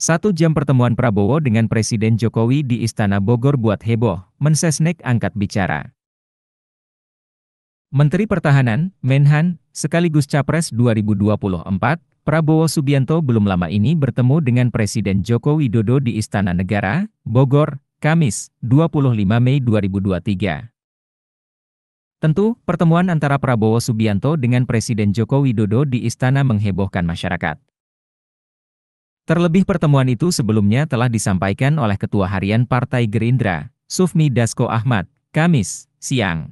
Satu jam pertemuan Prabowo dengan Presiden Jokowi di Istana Bogor buat heboh, mensesnek angkat bicara. Menteri Pertahanan, Menhan, sekaligus Capres 2024, Prabowo Subianto belum lama ini bertemu dengan Presiden Joko Widodo di Istana Negara, Bogor, Kamis, 25 Mei 2023. Tentu, pertemuan antara Prabowo Subianto dengan Presiden Joko Widodo di istana menghebohkan masyarakat. Terlebih pertemuan itu sebelumnya telah disampaikan oleh Ketua Harian Partai Gerindra, Sufmi Dasko Ahmad, Kamis, siang.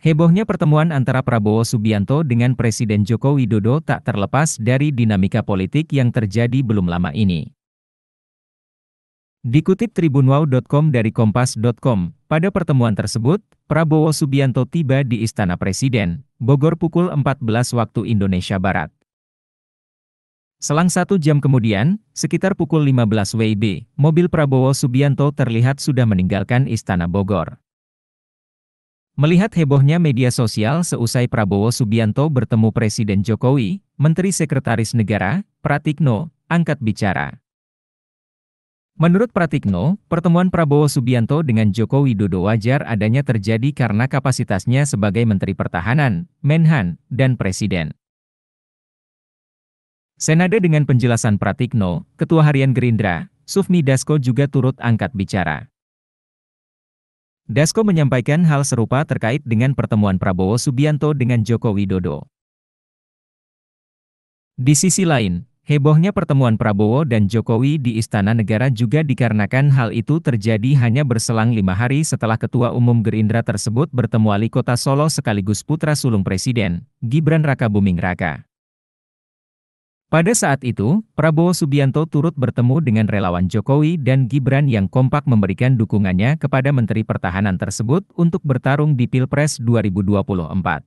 Hebohnya pertemuan antara Prabowo Subianto dengan Presiden Joko Widodo tak terlepas dari dinamika politik yang terjadi belum lama ini. Dikutip tribunwau.com dari kompas.com, pada pertemuan tersebut, Prabowo Subianto tiba di Istana Presiden, Bogor pukul 14 waktu Indonesia Barat. Selang satu jam kemudian, sekitar pukul 15 WIB, mobil Prabowo Subianto terlihat sudah meninggalkan Istana Bogor. Melihat hebohnya media sosial seusai Prabowo Subianto bertemu Presiden Jokowi, Menteri Sekretaris Negara, Pratikno, angkat bicara. Menurut Pratikno, pertemuan Prabowo Subianto dengan Jokowi Widodo wajar adanya terjadi karena kapasitasnya sebagai Menteri Pertahanan, Menhan, dan Presiden. Senada dengan penjelasan Pratikno, Ketua Harian Gerindra, Sufmi Dasko juga turut angkat bicara. Dasko menyampaikan hal serupa terkait dengan pertemuan Prabowo Subianto dengan Joko Widodo. Di sisi lain, hebohnya pertemuan Prabowo dan Jokowi di Istana Negara juga dikarenakan hal itu terjadi hanya berselang lima hari setelah Ketua Umum Gerindra tersebut bertemu Wali Kota Solo sekaligus putra sulung Presiden, Gibran Raka Buming Raka. Pada saat itu, Prabowo Subianto turut bertemu dengan relawan Jokowi dan Gibran yang kompak memberikan dukungannya kepada Menteri Pertahanan tersebut untuk bertarung di Pilpres 2024.